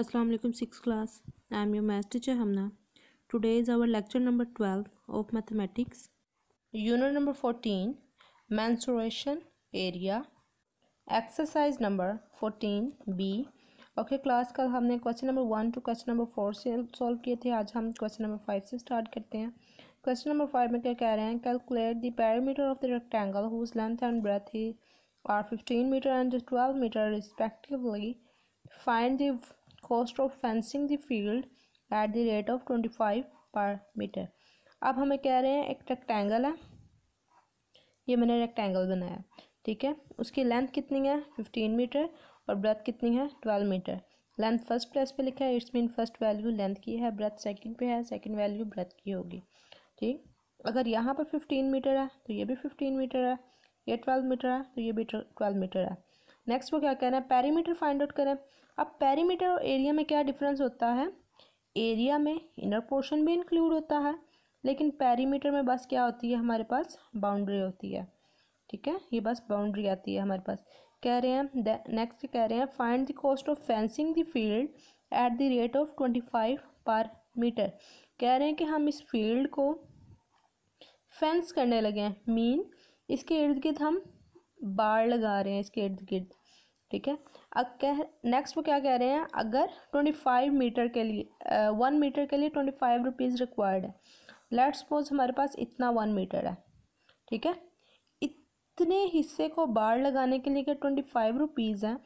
अस्सलाम वालेकुम six class I am your math teacher Hamna today is our lecture number twelve of mathematics unit number fourteen mensuration area exercise number fourteen B okay class कल हमने question number one two question number four से solve किए थे आज हम question number five से start करते हैं क्वेश्चन नंबर फाइव में क्या कह रहे हैं calculate the parameter of the rectangle whose length and breadth are fifteen metre and twelve metre respectively find the cost of fencing the field at the rate of twenty five per metre अब हमें कह रहे हैं एक rectangle है ये मैंने rectangle बनाया ठीक है उसकी लेंथ कितनी है फिफ्टीन मीटर और ब्रेथ कितनी है twelve metre length first place पे लिखा है it's mean first value length की है ब्रेथ सेकंड पे है सेकंड वैल्यू ब्रेथ की होगी ठीक अगर यहाँ पर फिफ्टीन मीटर है तो ये भी फिफ्टीन मीटर है ये ट्वेल्व मीटर है तो ये भी ट्वेल्व मीटर है नेक्स्ट वो क्या कह रहे हैं पैरीमीटर फाइंड आउट करें अब पेरीमीटर और एरिया में क्या डिफरेंस होता है एरिया में इनर पोर्शन भी इंक्लूड होता है लेकिन पेरीमीटर में बस क्या होती है हमारे पास बाउंड्री होती है ठीक है ये बस बाउंड्री आती है हमारे पास कह रहे हैं नेक्स्ट कह रहे हैं find the cost of fencing the field at the rate of twenty five per metre कह रहे हैं कि हम इस फील्ड को फेंस करने लगे हैं मीन इसके इर्द गिर्द हम बाड़ लगा रहे हैं इसके इर्द गिर्द ठीक है कह नेक्स्ट वो क्या कह रहे हैं अगर ट्वेंटी फाइव मीटर के लिए वन मीटर के लिए ट्वेंटी फाइव रुपीज़ रिक्वायर्ड है लेट सपोज हमारे पास इतना वन मीटर है ठीक है इतने हिस्से को बाढ़ लगाने के लिए अगर ट्वेंटी फाइव रुपीज़ हैं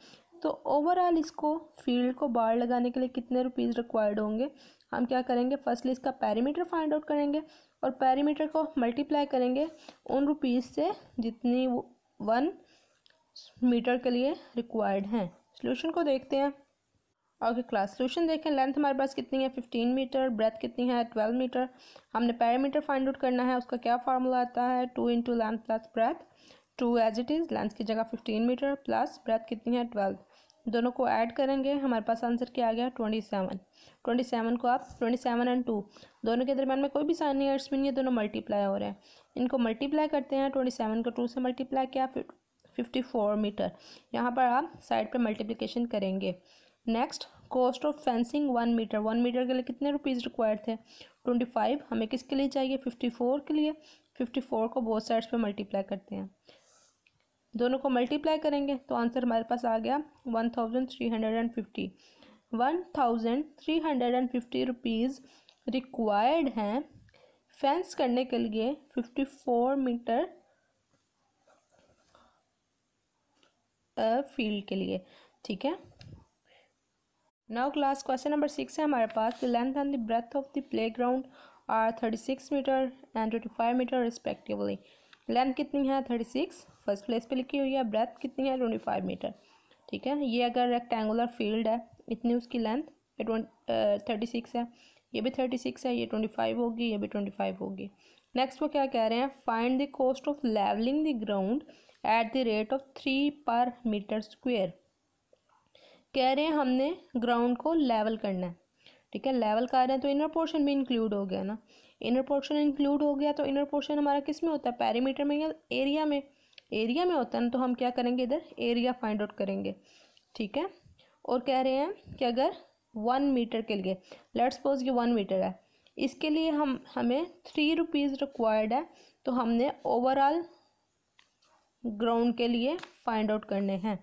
तो ओवरऑल इसको फील्ड को बाढ़ लगाने के लिए कितने रुपीज़ रिक्वायर्ड होंगे हम क्या करेंगे फर्स्टली इसका पैरीमीटर फाइंड आउट करेंगे और पैरीमीटर को मल्टीप्लाई करेंगे उन रुपीज़ से जितनी वन मीटर के लिए रिक्वायर्ड हैं सोल्यूशन को देखते हैं ओके क्लास सोल्यूशन देखें लेंथ हमारे पास कितनी है फिफ्टीन मीटर ब्रेथ कितनी है ट्वेल्व मीटर हमने पैरामीटर फाइंड आउट करना है उसका क्या फार्मूला आता है two into length plus breadth two as it is length की जगह फिफ्टीन मीटर प्लस ब्रेथ कितनी है ट्वेल्व दोनों को ऐड करेंगे हमारे पास आंसर क्या आ गया ट्वेंटी सेवन ट्वेंटी सेवन को आप ट्वेंटी सेवन एंड टू दोनों के दरमियान में कोई भी साइन नहीं है दोनों मल्टीप्लाई हो रहे हैं इनको मल्टीप्लाई करते हैं ट्वेंटी सेवन को टू से मल्टीप्लाई किया फिर फिफ्टी फोर मीटर यहाँ पर आप साइड पे मल्टीप्लिकेशन करेंगे next cost of fencing one metre one metre के लिए कितने रुपीज़ रिक्वायर्ड थे ट्वेंटी फाइव हमें किसके लिए चाहिए फिफ्टी फोर के लिए फिफ्टी फोर को बोथ साइड्स पे मल्टीप्लाई करते हैं दोनों को मल्टीप्लाई करेंगे तो आंसर हमारे पास आ गया one thousand three hundred and fifty one thousand three hundred and fifty rupees required हैं फेंस करने के लिए फिफ्टी फोर मीटर फील्ड के लिए ठीक है now class question number six है हमारे पास the length and the breadth of the play ground are thirty six metre and twenty five metre respectively length कितनी है थर्टी सिक्स फर्स्ट प्लेस पे लिखी हुई है ब्रेथ कितनी है ट्वेंटी फाइव मीटर ठीक है ये अगर रेक्टेंगुलर फील्ड है इतनी उसकी लेंथ थर्टी सिक्स है ये भी थर्टी सिक्स है ये ट्वेंटी फाइव होगी ये भी ट्वेंटी फाइव होगी नेक्स्ट वो क्या कह रहे हैं find the cost of levelling the ground at the rate of three per metre square कह रहे हैं हमने ग्राउंड को लेवल करना है ठीक है लेवल कर रहे हैं तो इनर पोर्शन भी इंक्लूड हो गया ना इनर पोर्शन इंक्लूड हो गया तो इनर पोर्शन हमारा किस में होता है पैरीमीटर में या एरिया में एरिया में होता है ना तो हम क्या करेंगे इधर एरिया फाइंड आउट करेंगे ठीक है और कह रहे हैं कि अगर वन मीटर के लिए लेट सपोज ये वन मीटर है इसके लिए हम हमें थ्री रुपीज़ रिक्वायर्ड है तो हमने ओवरऑल ग्राउंड के लिए फाइंड आउट करने हैं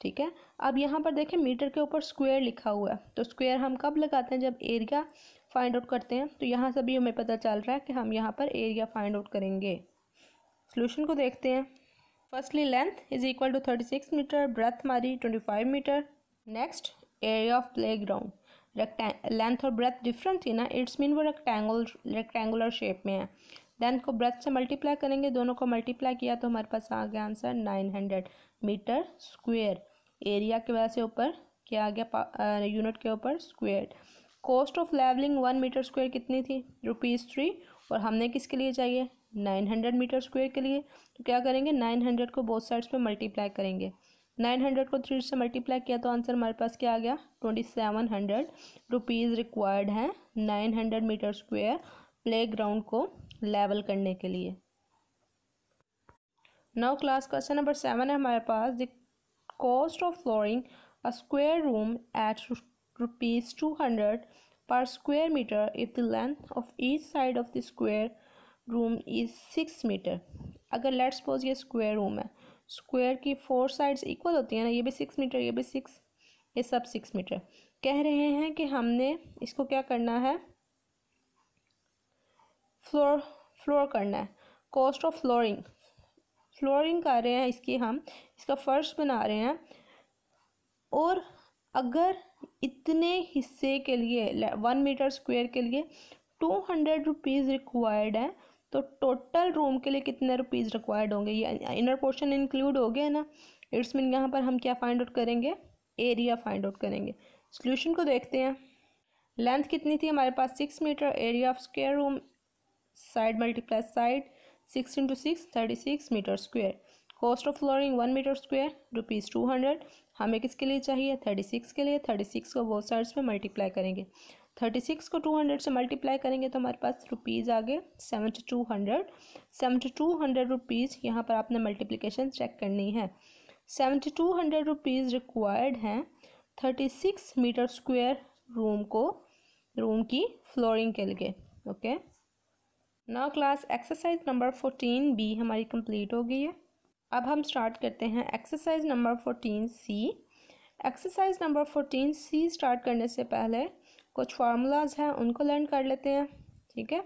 ठीक है अब यहाँ पर देखें मीटर के ऊपर स्क्वायर लिखा हुआ है तो स्क्वायर हम कब लगाते हैं जब एरिया फाइंड आउट करते हैं तो यहाँ से भी हमें पता चल रहा है कि हम यहाँ पर एरिया फाइंड आउट करेंगे सोल्यूशन को देखते हैं firstly length is equal to thirty six metre breadth हमारी twenty five metre next area of play ground rectangle length और ब्रेथ डिफरेंट थी ना इट्स मीन वो रेक्टेंगल रेक्टेंगुलर शेप में है देन को ब्रेथ से मल्टीप्लाई करेंगे दोनों को मल्टीप्लाई किया तो हमारे पास आ गया answer nine hundred metre square area के वजह से ऊपर क्या आ गया यूनिट के ऊपर square cost of levelling one metre square कितनी थी रुपीज़ थ्री और हमने किसके लिए चाहिए नाइन हंड्रेड मीटर स्क्वेयर के लिए तो क्या करेंगे नाइन हंड्रेड को बोथ साइड्स पे मल्टीप्लाई करेंगे नाइन हंड्रेड को थ्री से मल्टीप्लाई किया तो आंसर हमारे पास क्या आ गया twenty seven hundred rupees required हैं nine hundred metre square play ground को लेवल करने के लिए नौ क्लास क्वेश्चन नंबर सेवन है हमारे पास the cost of flooring a square room at rupees two hundred per square metre if the length of each side of the square room is six metre अगर let's suppose ये square room है square की four sides equal होती हैं ना ये भी six metre ये भी सिक्स ये सब सिक्स मीटर कह रहे हैं कि हमने इसको क्या करना है फ्लोर फ्लोर करना है कॉस्ट ऑफ फ्लोरिंग फ्लोरिंग कर रहे हैं इसकी हम इसका फर्श बना रहे हैं और अगर इतने हिस्से के लिए वन मीटर स्क्वायर के लिए टू हंड्रेड रुपीज़ रिक्वायर्ड है तो टोटल रूम के लिए कितने रुपीज़ रिक्वायर्ड होंगे ये इनर पोर्शन इंक्लूड हो गया ना इट्स मीन यहाँ पर हम क्या फाइंड आउट करेंगे एरिया फाइंड आउट करेंगे सोल्यूशन को देखते हैं लेंथ कितनी थी हमारे पास six metre area of square room side multiply side six into six thirty six metre square cost of flooring one metre square rupees two hundred हमें किसके लिए चाहिए थर्टी सिक्स के लिए थर्टी सिक्स को बहुत साइड्स में मल्टीप्लाई करेंगे थर्टी सिक्स को टू हंड्रेड से मल्टीप्लाई करेंगे तो हमारे पास रुपीज़ आ गए seventy two hundred seventy two hundred rupees यहाँ पर आपने मल्टीप्लिकेशन चेक करनी है seventy two hundred rupees required हैं thirty six metre square room को रूम की फ्लोरिंग के लिए okay okay? Now class exercise number fourteen B हमारी कंप्लीट हो गई है अब हम स्टार्ट करते हैं एक्सरसाइज नंबर फोर्टीन सी exercise number fourteen C start करने से पहले कुछ फार्मूलाज हैं उनको लर्न कर लेते हैं ठीक है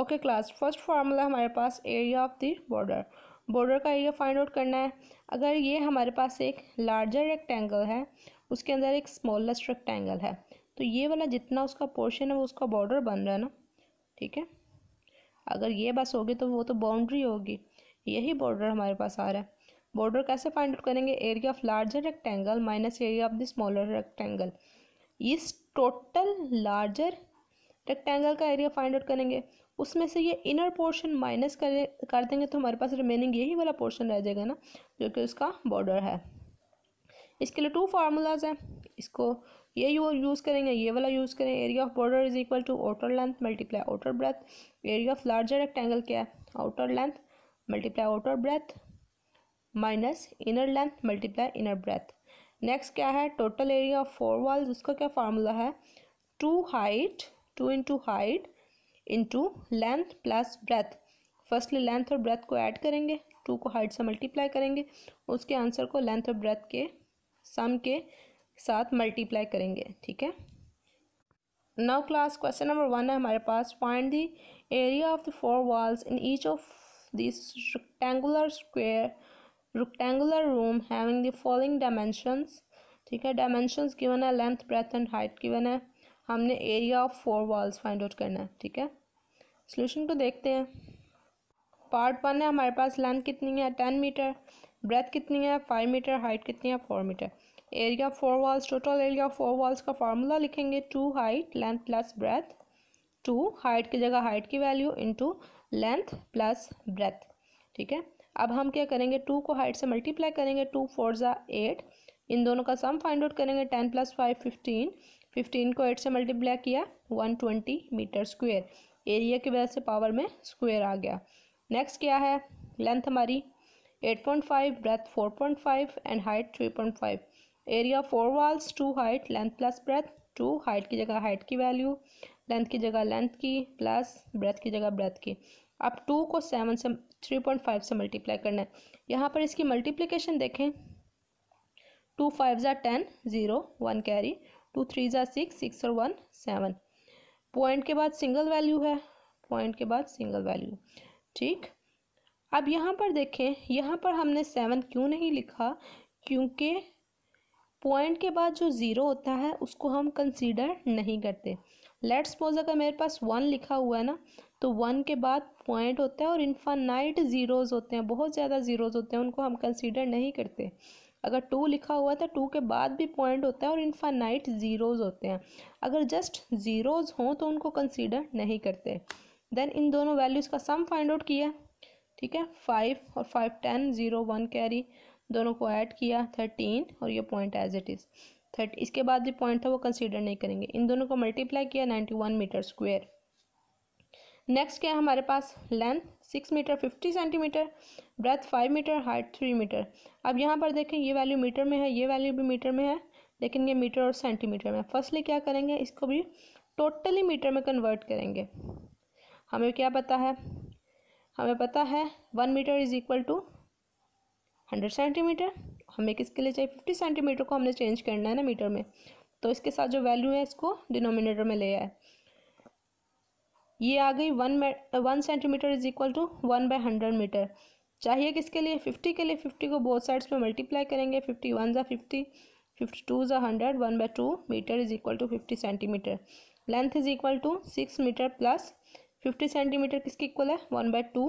ओके क्लास फर्स्ट फार्मूला हमारे पास area of the border border का एरिया फाइंड आउट करना है अगर ये हमारे पास एक लार्जर रेक्टेंगल है उसके अंदर एक स्मॉलेस्ट रेक्टेंगल है तो ये वाला जितना उसका पोर्शन है वो उसका बॉर्डर बन रहा है ना ठीक है अगर ये बस होगी तो वो तो बाउंड्री होगी यही बॉर्डर हमारे पास आ रहा है बॉर्डर कैसे फाइंड आउट करेंगे area of larger rectangle minus area of the smaller rectangle इस टोटल लार्जर रेक्टेंगल का एरिया फाइंड आउट करेंगे उसमें से ये इनर पोर्शन माइनस कर कर देंगे तो हमारे पास रिमेनिंग यही वाला पोर्शन रह जाएगा ना जो कि उसका बॉर्डर है इसके लिए टू फार्मूलाज हैं इसको ये यूज़ करेंगे ये वाला यूज़ करें area of border is equal to outer length multiply outer breadth area of larger rectangle क्या है outer length multiply outer breadth minus inner length multiply inner breadth next क्या है total area of four walls उसका क्या formula है two height two into height into length plus breadth firstly length और breadth को add करेंगे two को height से मल्टीप्लाई करेंगे उसके आंसर को लेंथ और ब्रेथ के सम के साथ मल्टीप्लाई करेंगे ठीक है now class question number one है हमारे पास find the area of the four walls in each of this rectangular square rectangular room having the following dimensions ठीक है डायमेंशंस गिवन है length breadth and height given है हमने area of four walls find out करना है ठीक है solution को देखते हैं पार्ट वन है हमारे पास लेंथ कितनी है टेन मीटर ब्रेथ कितनी है फाइव मीटर हाइट कितनी है four metre area four walls total area four walls का फार्मूला लिखेंगे two height length plus breadth two height की जगह हाइट की value into length plus breadth ठीक है अब हम क्या करेंगे टू को हाइट से मल्टीप्लाई करेंगे टू फोर ज़ा एट इन दोनों का सम फाइंड आउट करेंगे ten plus five fifteen fifteen को एट से मल्टीप्लाई किया one twenty metre square area की वजह से पावर में स्क्वेयर आ गया नेक्स्ट क्या है लेंथ हमारी eight point five breadth four point five and height three point five area four walls two height length plus breadth two height की जगह हाइट की वैल्यू लेंथ की जगह लेंथ की प्लस ब्रेथ की जगह ब्रेथ की अब टू को सेवन से थ्री पॉइंट फाइव से मल्टीप्लाई करना है यहाँ पर इसकी मल्टीप्लिकेशन देखें टू फाइव ज़ा ten zero one carry two three ज़ा सिक्स सिक्स और वन सेवन पॉइंट के बाद सिंगल वैल्यू है पॉइंट के बाद सिंगल वैल्यू ठीक अब यहाँ पर देखें यहाँ पर हमने सेवन क्यों नहीं लिखा क्योंकि पॉइंट के बाद जो ज़ीरो होता है उसको हम कंसीडर नहीं करते लेट सपोज अगर मेरे पास वन लिखा हुआ है ना तो वन के बाद पॉइंट होता है और इन्फानाइट ज़ीरोज़ होते हैं बहुत ज़्यादा ज़ीरोज़ होते हैं उनको हम कंसीडर नहीं करते अगर टू लिखा हुआ था टू तो के बाद भी पॉइंट होता है और इन्फानाइट ज़ीरोज़ होते हैं अगर जस्ट ज़ीरोज़ हों तो उनको कंसीडर नहीं करते देन इन दोनों वैल्यूज़ का सम फाइंड आउट किया ठीक है फाइव और five ten zero one carry दोनों को ऐड किया थर्टीन और ये point as it is thirty इसके बाद जो पॉइंट था वो कंसीडर नहीं करेंगे इन दोनों को मल्टीप्लाई किया ninety one metre square next क्या है हमारे पास length six metre fifty centimetre breadth five metre height three metre अब यहाँ पर देखें ये वैल्यू मीटर में है ये वैल्यू भी मीटर में है लेकिन ये मीटर और सेंटीमीटर में फर्स्टली क्या करेंगे इसको भी टोटली मीटर में कन्वर्ट करेंगे हमें क्या पता है हमें पता है one metre is equal to hundred centimetre हमें किसके लिए चाहिए फिफ्टी सेंटीमीटर को हमने चेंज करना है ना मीटर में तो इसके साथ जो वैल्यू है इसको डिनोमिनेटर में ले आए ये आ गई one one centimetre is equal to one by hundred metre चाहिए किसके लिए फिफ्टी के लिए फिफ्टी को बोथ साइड्स में मल्टीप्लाई करेंगे फिफ्टी वन ज़ा फिफ्टी फिफ्टी टू ज़ा hundred one by two metre is equal to fifty centimetre length is equal to six metre plus fifty centimetre किसके इक्वल है वन बाई टू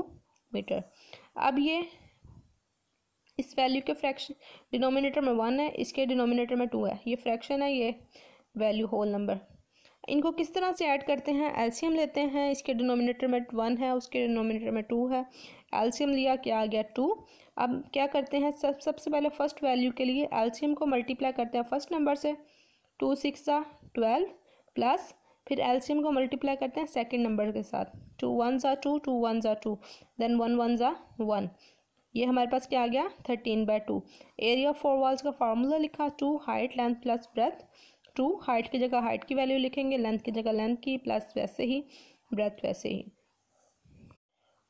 मीटर अब ये इस value के fraction denominator में one है इसके डिनोमिनेटर में टू है ये फ्रैक्शन है ये वैल्यू होल नंबर इनको किस तरह से ऐड करते हैं एल्शियम लेते हैं इसके डिनोमिनेटर में वन है उसके डिनोमिनेटर में टू है एल्शियम लिया क्या आ गया टू अब क्या करते हैं सब सबसे पहले फर्स्ट वैल्यू के लिए एल्शियम को मल्टीप्लाई करते हैं फर्स्ट नंबर से टू सिक्स सा ट्वेल्व प्लस फिर एल्शियम को मल्टीप्लाई करते हैं सेकेंड नंबर के साथ टू वन ज़ा टू टू वन ज़ा टू देन वन वन ज़ा वन ये हमारे पास क्या आ गया thirteen by two area four walls का फार्मूला लिखा two height length plus breadth two height की जगह हाइट की वैल्यू लिखेंगे लेंथ की जगह लेंथ की प्लस वैसे ही ब्रेथ वैसे ही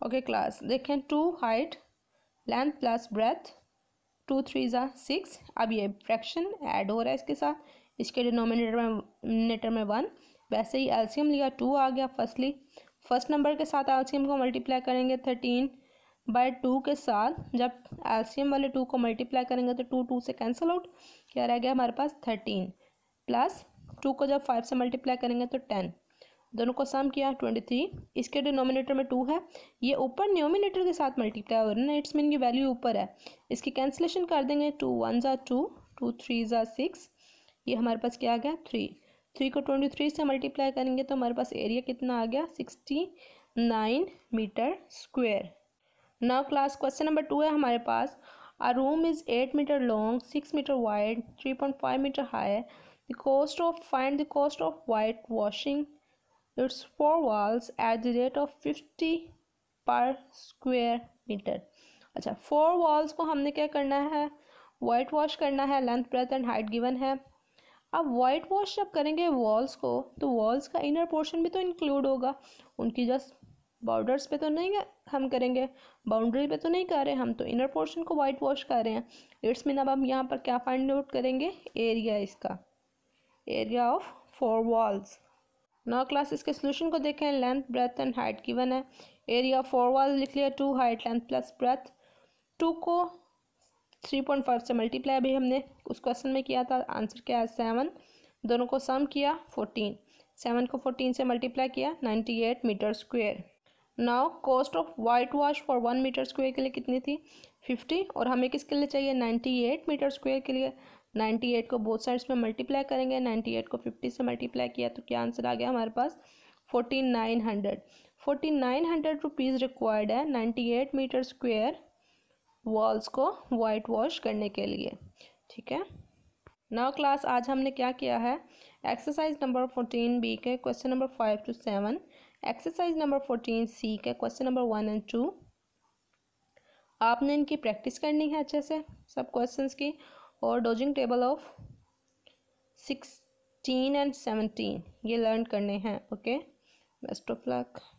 ओके okay, क्लास देखें two height length plus breadth two three ज़ा सिक्स अब ये फ्रैक्शन ऐड हो रहा है इसके साथ इसके डिनोमिनेटर में नेटर में वन वैसे ही एल्सियम लिया टू आ गया फर्स्टली फर्स्ट नंबर के साथ एल्सीम को मल्टीप्लाई करेंगे थर्टीन बाय टू के साथ जब एल्शियम वाले टू को मल्टीप्लाई करेंगे तो टू टू से कैंसिल आउट क्या रह गया हमारे पास थर्टीन प्लस टू को जब फाइव से मल्टीप्लाई करेंगे तो टेन दोनों को सम किया ट्वेंटी थ्री इसके डिनोमिनेटर में टू है ये ऊपर न्योमिनेटर के साथ मल्टीप्लाई हो रहा है ना इट्स मीन की वैल्यू ऊपर है इसकी कैंसिलेशन कर देंगे टू वन ज़ा टू टू थ्री ज़ा सिक्स ये हमारे पास क्या आ गया थ्री थ्री को ट्वेंटी थ्री से मल्टीप्लाई करेंगे तो हमारे पास एरिया कितना आ गया sixty nine metre square now class question number two है हमारे पास a room is eight metre long six metre wide three point five metre high the cost of find the cost of white washing its four walls at the rate of fifty per square metre अच्छा four walls को हमने क्या करना है white wash करना है length breadth and height given है अब वाइट वॉश जब करेंगे वॉल्स को तो वॉल्स का इनर पोर्शन भी तो इंक्लूड होगा उनकी जस्ट बॉर्डर्स पे तो नहीं हम करेंगे बाउंड्री पे तो नहीं कर रहे हम तो इनर पोर्शन को वाइट वॉश कर रहे हैं इट्स मीन अब हम यहाँ पर क्या फाइंड आउट करेंगे एरिया इसका area of four walls now class इसके सोल्यूशन को देखें length breadth and height given है एरिया ऑफ फोर वॉल्स लिख लिया two height length plus breadth two को थ्री पॉइंट फाइव से मल्टीप्लाई अभी हमने उस क्वेश्चन में किया था आंसर क्या है सेवन दोनों को सम किया फोर्टीन सेवन को फोर्टीन से मल्टीप्लाई किया ninety eight metre square now cost of white wash for one metre square के लिए कितनी थी फिफ्टी और हमें किसके लिए चाहिए नाइन्टी एट मीटर स्क्वेयर के लिए नाइन्टी एट को बोथ साइड्स में मल्टीप्लाई करेंगे नाइन्टी एट को फिफ्टी से मल्टीप्लाई किया तो क्या आंसर आ गया हमारे पास forty nine hundred forty nine hundred rupees required है ninety eight metre square walls को वाइट वॉश करने के लिए ठीक है नौ क्लास आज हमने क्या किया है एक्सरसाइज नंबर फोर्टीन बी के question number five two seven exercise number fourteen C के question number one and two आपने इनकी प्रैक्टिस करनी है अच्छे से सब क्वेश्चंस की और डोजिंग table of sixteen and seventeen ये लर्न करने हैं ओके बेस्ट ऑफ लक